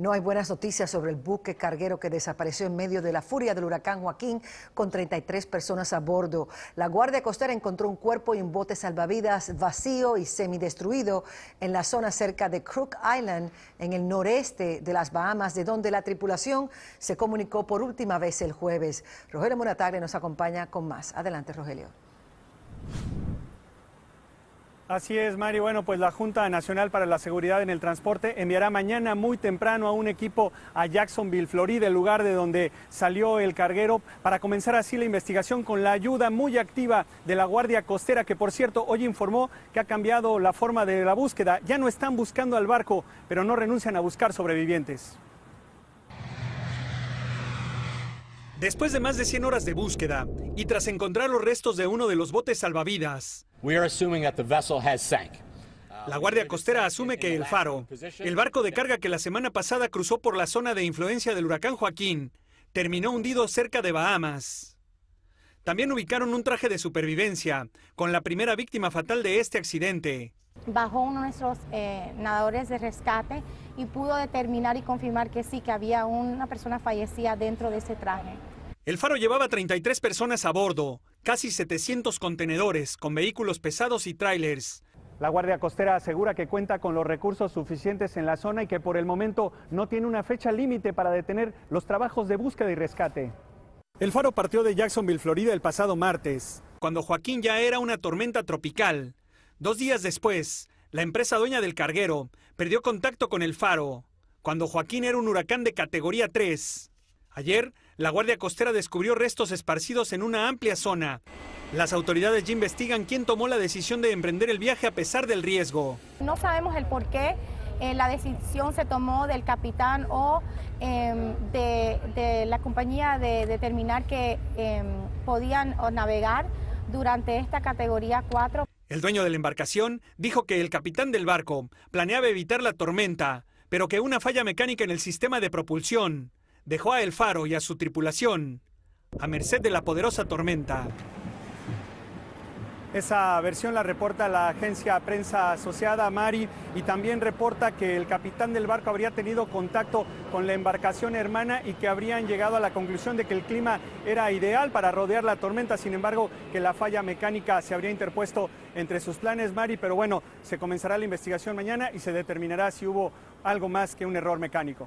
No hay buenas noticias sobre el buque carguero que desapareció en medio de la furia del huracán Joaquín con 33 personas a bordo. La Guardia Costera encontró un cuerpo y un bote salvavidas vacío y semidestruido en la zona cerca de Crook Island, en el noreste de las Bahamas, de donde la tripulación se comunicó por última vez el jueves. Rogelio Monatagre nos acompaña con más. Adelante, Rogelio. Así es, Mari. Bueno, pues la Junta Nacional para la Seguridad en el Transporte enviará mañana muy temprano a un equipo a Jacksonville, Florida, el lugar de donde salió el carguero, para comenzar así la investigación con la ayuda muy activa de la Guardia Costera, que por cierto hoy informó que ha cambiado la forma de la búsqueda. Ya no están buscando al barco, pero no renuncian a buscar sobrevivientes. Después de más de 100 horas de búsqueda y tras encontrar los restos de uno de los botes salvavidas, la Guardia Costera asume que el Faro, el barco de carga que la semana pasada cruzó por la zona de influencia del huracán Joaquín, terminó hundido cerca de Bahamas. También ubicaron un traje de supervivencia, con la primera víctima fatal de este accidente. Bajó uno de nuestros eh, nadadores de rescate y pudo determinar y confirmar que sí, que había una persona fallecida dentro de ese traje. El faro llevaba 33 personas a bordo, casi 700 contenedores con vehículos pesados y trailers. La Guardia Costera asegura que cuenta con los recursos suficientes en la zona y que por el momento no tiene una fecha límite para detener los trabajos de búsqueda y rescate. El faro partió de Jacksonville, Florida el pasado martes, cuando Joaquín ya era una tormenta tropical. Dos días después, la empresa dueña del carguero perdió contacto con el faro, cuando Joaquín era un huracán de categoría 3. Ayer, la Guardia Costera descubrió restos esparcidos en una amplia zona. Las autoridades ya investigan quién tomó la decisión de emprender el viaje a pesar del riesgo. No sabemos el por qué eh, la decisión se tomó del capitán o em, de, la compañía de determinar que em, podían navegar durante esta categoría 4. El dueño de la embarcación dijo que el capitán del barco planeaba evitar la tormenta, pero que una falla mecánica en el sistema de propulsión dejó a El Faro y a su tripulación a merced de la poderosa tormenta. Esa versión la reporta la agencia prensa asociada Mari y también reporta que el capitán del barco habría tenido contacto con la embarcación hermana y que habrían llegado a la conclusión de que el clima era ideal para rodear la tormenta, sin embargo que la falla mecánica se habría interpuesto entre sus planes Mari, pero bueno, se comenzará la investigación mañana y se determinará si hubo algo más que un error mecánico.